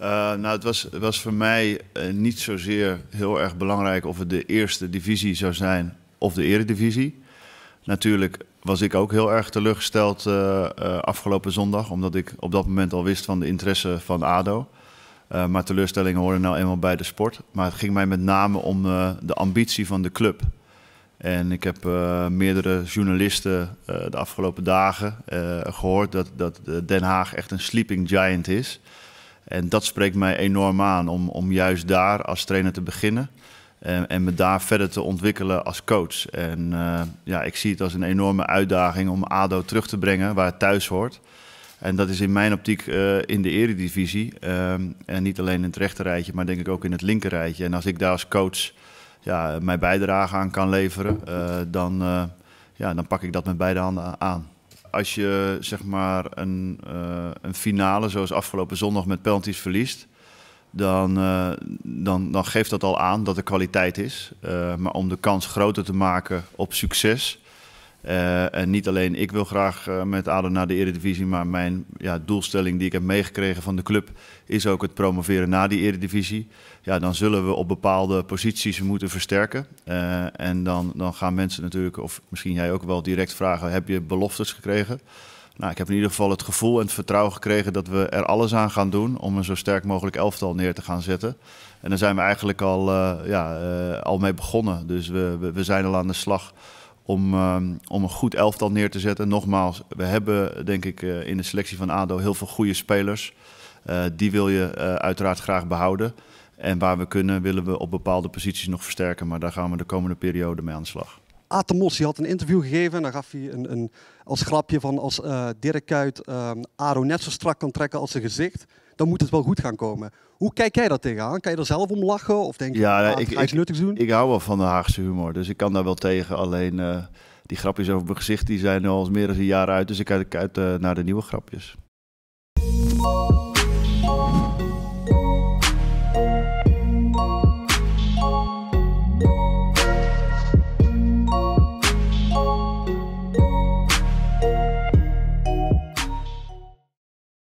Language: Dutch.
Eh, nou, het was, was voor mij eh, niet zozeer heel erg belangrijk of het de eerste divisie zou zijn of de eredivisie. Natuurlijk was ik ook heel erg teleurgesteld eh, afgelopen zondag, omdat ik op dat moment al wist van de interesse van ADO. maar teleurstellingen horen nou eenmaal bij de sport. Maar het ging mij met name om de ambitie van de club. En ik heb meerdere journalisten de afgelopen dagen gehoord dat, dat Den Haag echt een sleeping giant is. En dat spreekt mij enorm aan om, om juist daar als trainer te beginnen. En, en me daar verder te ontwikkelen als coach. En eh, ja, ik zie het als een enorme uitdaging om ADO terug te brengen waar het thuis hoort. En dat is in mijn optiek eh, in de eredivisie. Eh, en niet alleen in het rechterrijtje, maar denk ik ook in het linkerrijtje. En als ik daar als coach ja, mijn bijdrage aan kan leveren, dan, ja, dan pak ik dat met beide handen aan als je zeg maar een, eh, een finale zoals afgelopen zondag met penalties verliest, dan, eh, dan, dan geeft dat al aan dat er kwaliteit is. Eh, maar om de kans groter te maken op succes, eh, en niet alleen ik wil graag eh, met ADO naar de Eredivisie, maar mijn ja, doelstelling die ik heb meegekregen van de club is ook het promoveren naar die Eredivisie. Ja, dan zullen we op bepaalde posities moeten versterken. Eh, en dan, dan gaan mensen natuurlijk, of misschien jij ook wel direct vragen, heb je beloftes gekregen? Nou, ik heb in ieder geval het gevoel en het vertrouwen gekregen dat we er alles aan gaan doen om een zo sterk mogelijk elftal neer te gaan zetten. En daar zijn we eigenlijk al, ja, al mee begonnen. Dus we, we zijn al aan de slag om, ehm, om een goed elftal neer te zetten. Nogmaals, we hebben denk ik eh, in de selectie van ADO heel veel goede spelers. Eh, die wil je eh, uiteraard graag behouden. En waar we kunnen, willen we op bepaalde posities nog versterken. Maar daar gaan we de komende periode mee aan de slag. Atemossi had een interview gegeven en daar gaf hij een, een als grapje van als Dirk Kuyt ehm, Aro net zo strak kan trekken als zijn gezicht, dan moet het wel goed gaan komen. Hoe kijk jij daar tegenaan? Kan je er zelf om lachen? Of denk je, ja, nou, ik, ga iets nuttigs doen? Ik, hou wel van de Haagse humor, dus ik kan daar wel tegen. Alleen eh, die grapjes over mijn gezicht die zijn al meer dan een jaar uit. Dus ik kijk uit eh, naar de nieuwe grapjes.